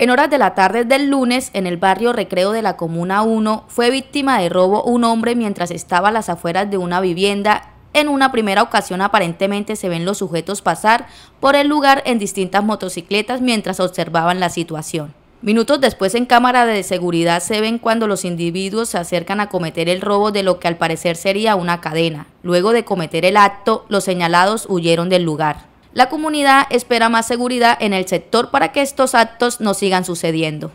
En horas de la tarde del lunes, en el barrio Recreo de la Comuna 1, fue víctima de robo un hombre mientras estaba a las afueras de una vivienda. En una primera ocasión aparentemente se ven los sujetos pasar por el lugar en distintas motocicletas mientras observaban la situación. Minutos después en cámara de seguridad se ven cuando los individuos se acercan a cometer el robo de lo que al parecer sería una cadena. Luego de cometer el acto, los señalados huyeron del lugar. La comunidad espera más seguridad en el sector para que estos actos no sigan sucediendo.